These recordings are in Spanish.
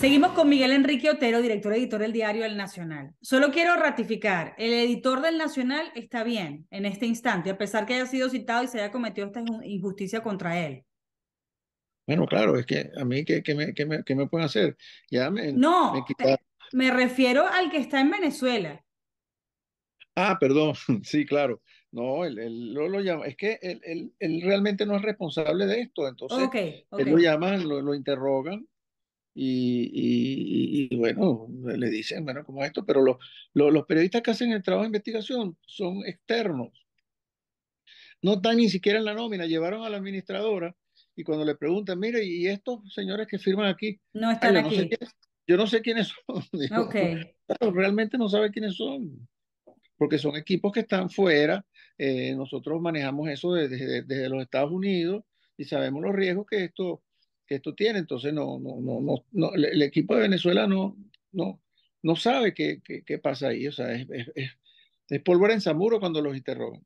Seguimos con Miguel Enrique Otero, director editor del diario El Nacional. Solo quiero ratificar, el editor del Nacional está bien en este instante, a pesar que haya sido citado y se haya cometido esta injusticia contra él. Bueno, claro, es que a mí, ¿qué, me, me, pueden hacer? Ya me, no, eh, me, refiero al que está en Venezuela. Ah, perdón, sí, claro. No, él, lo, lo, llama. Es que realmente no es responsable de esto. Entonces, lo llaman, lo, lo interrogan y, bueno, le dicen, bueno, como esto, pero los, periodistas que hacen el trabajo de investigación son externos. No están ni siquiera en la nómina, llevaron a la administradora y cuando le preguntan, mire, ¿y estos señores que firman aquí? No están yo aquí. yo no sé quiénes son. realmente no sabe quiénes son, porque son equipos que están fuera. Eh, nosotros manejamos eso desde, desde los Estados Unidos y sabemos los riesgos que esto que esto tiene, entonces no, no, no, no, el equipo de Venezuela no, no, no sabe qué, qué, pasa ahí, o sea, es, es, es, pólvora en Zamuro cuando los interrogan.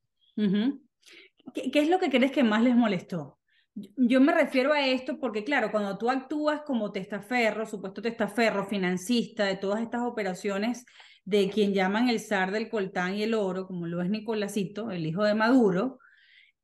¿Qué, ¿Qué, es lo que crees que más les molestó? Yo me refiero a esto porque, claro, cuando tú actúas como testaferro, supuesto testaferro, financista de todas estas operaciones de quien llaman el zar del coltán y el oro, como lo es Nicolásito, el hijo de Maduro,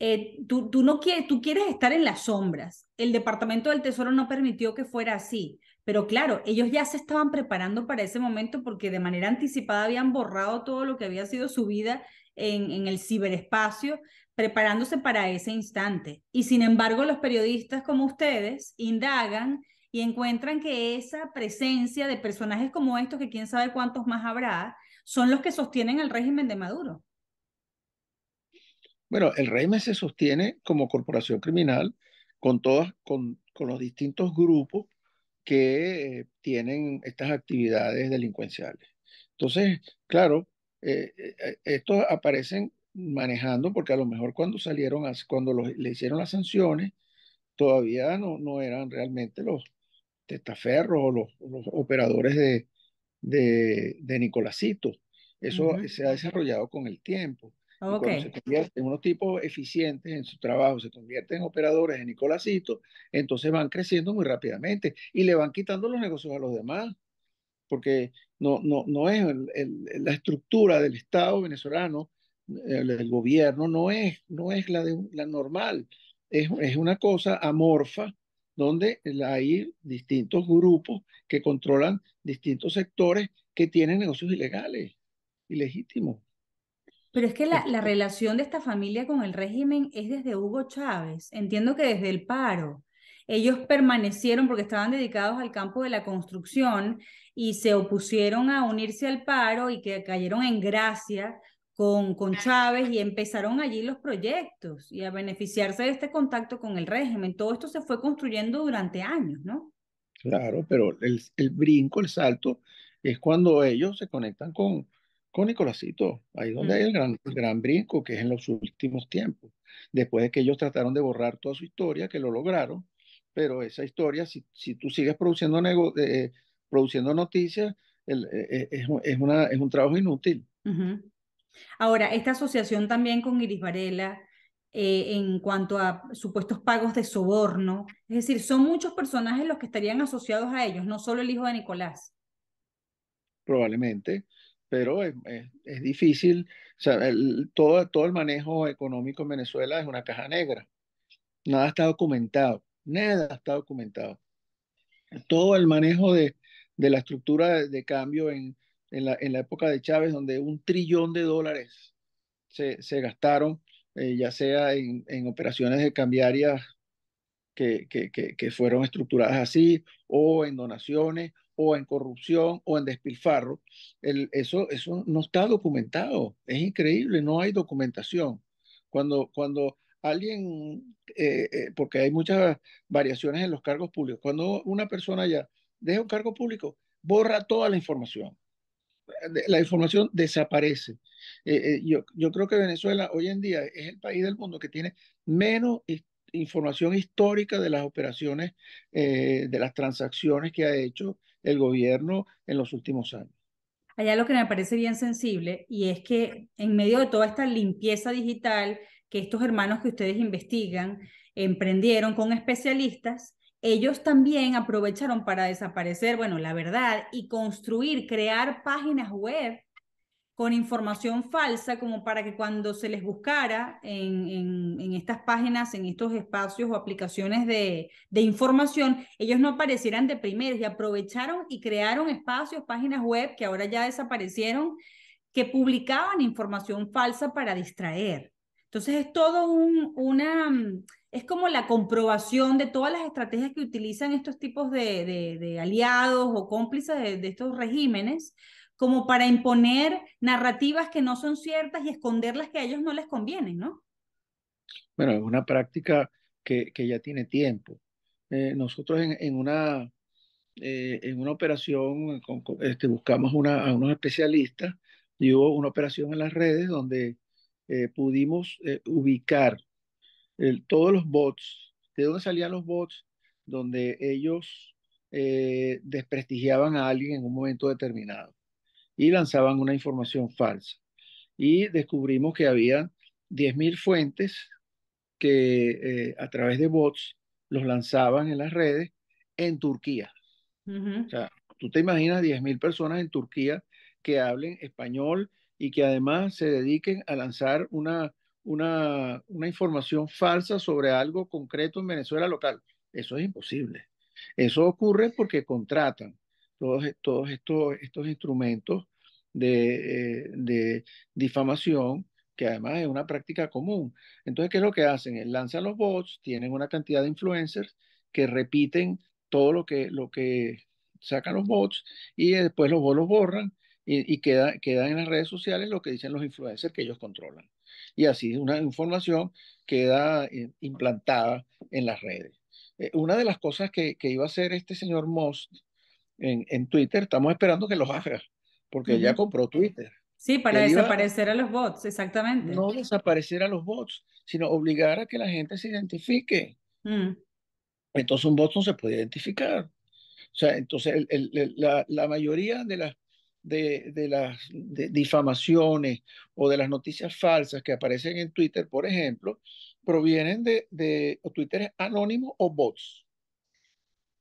eh, tú, no quieres, tú quieres estar en las sombras. El Departamento del Tesoro no permitió que fuera así, pero claro, ellos ya se estaban preparando para ese momento porque de manera anticipada habían borrado todo lo que había sido su vida en, en el ciberespacio, preparándose para ese instante. Y sin embargo, los periodistas como ustedes indagan y encuentran que esa presencia de personajes como estos, que quién sabe cuántos más habrá, son los que sostienen el régimen de Maduro. Bueno, el REIME se sostiene como corporación criminal con, todas, con, los distintos grupos que eh, tienen estas actividades delincuenciales. Entonces, claro, eh, eh, estos aparecen manejando, porque a lo mejor cuando salieron, cuando le hicieron las sanciones, todavía no, no eran realmente los testaferros o los, operadores de, de, Nicolásito. Eso se ha desarrollado con el tiempo. Ah, se convierten en unos tipos eficientes en su trabajo, se convierten en operadores, de Nicolásito, entonces van creciendo muy rápidamente y le van quitando los negocios a los demás, porque no, no, no es la estructura del Estado venezolano, el, gobierno, no es, no es la, de, la normal, es, es una cosa amorfa donde hay distintos grupos que controlan distintos sectores que tienen negocios ilegales, ilegítimos. Pero es que la, este relación de esta familia con el régimen es desde Hugo Chávez, entiendo que desde el paro. Ellos permanecieron porque estaban dedicados al campo de la construcción y se opusieron a unirse al paro y que cayeron en gracia con, con Chávez y empezaron allí los proyectos y a beneficiarse de este contacto con el régimen. Todo esto se fue construyendo durante años, ¿no? Claro, pero el, el brinco, el salto, es cuando ellos se conectan con, con Nicolásito, ahí donde hay el gran, brinco que es en los últimos tiempos, después de que ellos trataron de borrar toda su historia, que lo lograron, pero esa historia, si, tú sigues produciendo, eh, eh, produciendo noticias, eh, es, un trabajo inútil. Ahora, esta asociación también con Iris Varela, en cuanto a supuestos pagos de soborno, es decir, son muchos personajes los que estarían asociados a ellos, no solo el hijo de Nicolás. Probablemente pero es, es, difícil. O sea, todo, todo el manejo económico en Venezuela es una caja negra. Nada está documentado, nada está documentado. Todo el manejo de, de la estructura de, cambio en, en, la, en, la, época de Chávez, donde un trillón de dólares se, se gastaron, eh, ya sea en, en operaciones de cambiarias que, que, que, fueron estructuradas así, o en donaciones, o en corrupción o en despilfarro, eso, eso no está documentado. Es increíble, no hay documentación. Cuando, cuando alguien, eh, eh, porque hay muchas variaciones en los cargos públicos, cuando una persona ya deja un cargo público, borra toda la información. La información desaparece. Eh, yo, yo creo que Venezuela hoy en día es el país del mundo que tiene menos información histórica de las operaciones, de las transacciones que ha hecho el gobierno en los últimos años. Allá lo que me parece bien sensible y es que en medio de toda esta limpieza digital que estos hermanos que ustedes investigan emprendieron con especialistas, ellos también aprovecharon para desaparecer, bueno, la verdad y construir, crear páginas web con información falsa como para que cuando se les buscara en, en, estas páginas, en estos espacios o aplicaciones de, de, información, ellos no aparecieran de primeros y aprovecharon y crearon espacios, páginas web que ahora ya desaparecieron, que publicaban información falsa para distraer. Entonces es todo un, una, es como la comprobación de todas las estrategias que utilizan estos tipos de, de, de aliados o cómplices de estos regímenes como para imponer narrativas que no son ciertas y esconderlas que a ellos no les convienen, ¿no? Bueno, es una práctica que, ya tiene tiempo. Eh, nosotros en, una, eh, en una operación este, buscamos a unos especialistas y hubo una operación en las redes donde eh, pudimos ubicar todos los bots, de dónde salían los bots, donde ellos desprestigiaban a alguien en un momento determinado y lanzaban una información falsa. Y descubrimos que había 10.000 fuentes que eh, a través de bots los lanzaban en las redes en Turquía. O sea, tú te imaginas 10.000 personas en Turquía que hablen español y que además se dediquen a lanzar una, una, una información falsa sobre algo concreto en Venezuela local. Eso es imposible. Eso ocurre porque contratan todos, estos, estos instrumentos eh, de, difamación, que además es una práctica común. Entonces, ¿qué es lo que hacen? Eh, lanzan los bots, tienen una cantidad de influencers que repiten todo lo que, lo que sacan los bots y después los bots los borran y, y queda, en las redes sociales lo que dicen los influencers que ellos controlan. Y así una información queda eh, implantada en las redes. una de las cosas que, iba a hacer este señor Most en, en Twitter, estamos esperando que los haga, porque ella compró Twitter. Sí, para desaparecer a los bots, exactamente. No desaparecer a los bots, sino obligar a que la gente se identifique. Mm. Entonces un bot no se puede identificar. O sea, entonces la, mayoría de las, de, las difamaciones o de las noticias falsas que aparecen en Twitter, por ejemplo, provienen de, de Twitter anónimo o bots.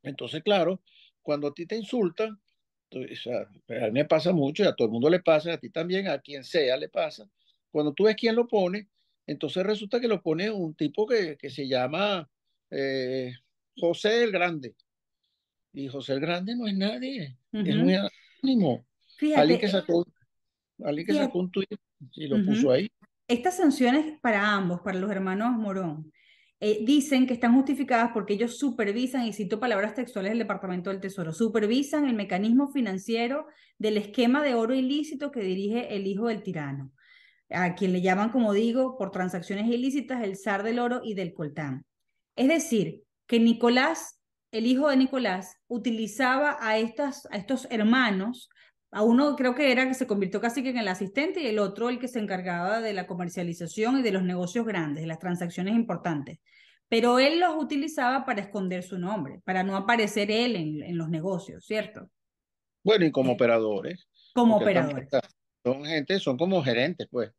Entonces, claro, cuando a ti te insultan, a mí me pasa mucho, y a todo el mundo le pasa, a ti también, a quien sea le pasa. Cuando tú ves quién lo pone, entonces resulta que lo pone un tipo que, se llama eh, José el Grande. Y José el Grande no es nadie, es muy anónimo. Fíjate, que eh, sacó, un y lo puso ahí. Estas sanciones para ambos, para los hermanos Morón, eh, dicen que están justificadas porque ellos supervisan, y cito palabras textuales del Departamento del Tesoro, supervisan el mecanismo financiero del esquema de oro ilícito que dirige el hijo del tirano, a quien le llaman, como digo, por transacciones ilícitas, el zar del oro y del coltán. Es decir, que Nicolás, el hijo de Nicolás, utilizaba a, estas, a estos hermanos a uno creo que era que se convirtió casi que en el asistente y el otro el que se encargaba de la comercialización y de los negocios grandes, de las transacciones importantes. Pero él los utilizaba para esconder su nombre, para no aparecer él en, los negocios, ¿cierto? Bueno, y como eh, operadores. Como operadores. Son gente, son como gerentes, pues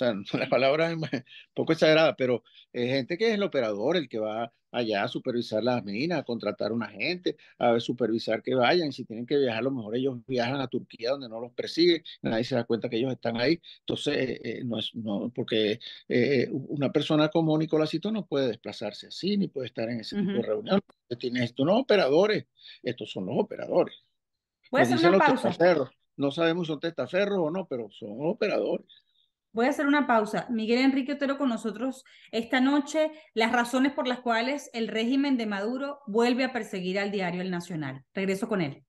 o sea, la palabra es poco exagerada, pero gente que es el operador, el que va allá a supervisar las minas, a contratar una gente, a supervisar que vayan. Si tienen que viajar, a lo mejor ellos viajan a Turquía donde no los persigue, nadie se da cuenta que ellos están ahí. Entonces, eh, eh, no es, no, porque eh, una persona como Nicolásito no puede desplazarse así, ni puede estar en ese tipo de reunión. Tienes estos no operadores, estos son los operadores. pues son los testaferros, No sabemos si son testaferros o no, pero son operadores. Voy a hacer una pausa. Miguel Enrique Otero con nosotros esta noche, las razones por las cuales el régimen de Maduro vuelve a perseguir al diario El Nacional. Regreso con él.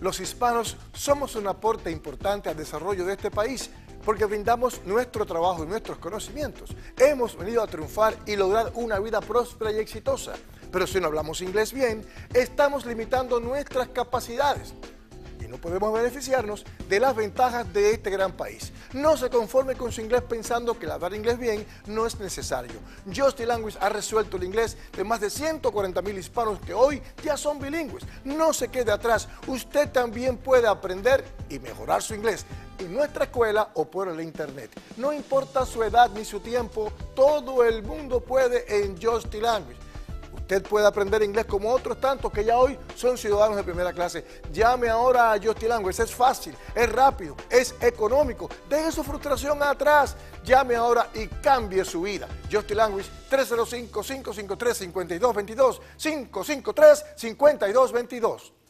Los hispanos somos un aporte importante al desarrollo de este país porque brindamos nuestro trabajo y nuestros conocimientos. Hemos venido a triunfar y lograr una vida próspera y exitosa. Pero si no hablamos inglés bien, estamos limitando nuestras capacidades y no podemos beneficiarnos de las ventajas de este gran país. No se conforme con su inglés pensando que hablar inglés bien no es necesario. Justy Language ha resuelto el inglés de más de 140 mil hispanos que hoy ya son bilingües. No se quede atrás, usted también puede aprender y mejorar su inglés en nuestra escuela o por el internet. No importa su edad ni su tiempo, todo el mundo puede en Justy Language. Usted puede aprender inglés como otros tantos que ya hoy son ciudadanos de primera clase. Llame ahora a Justy Language. Es fácil, es rápido, es económico. Deje su frustración atrás. Llame ahora y cambie su vida. Justy Language 305-553-5222, 553-5222.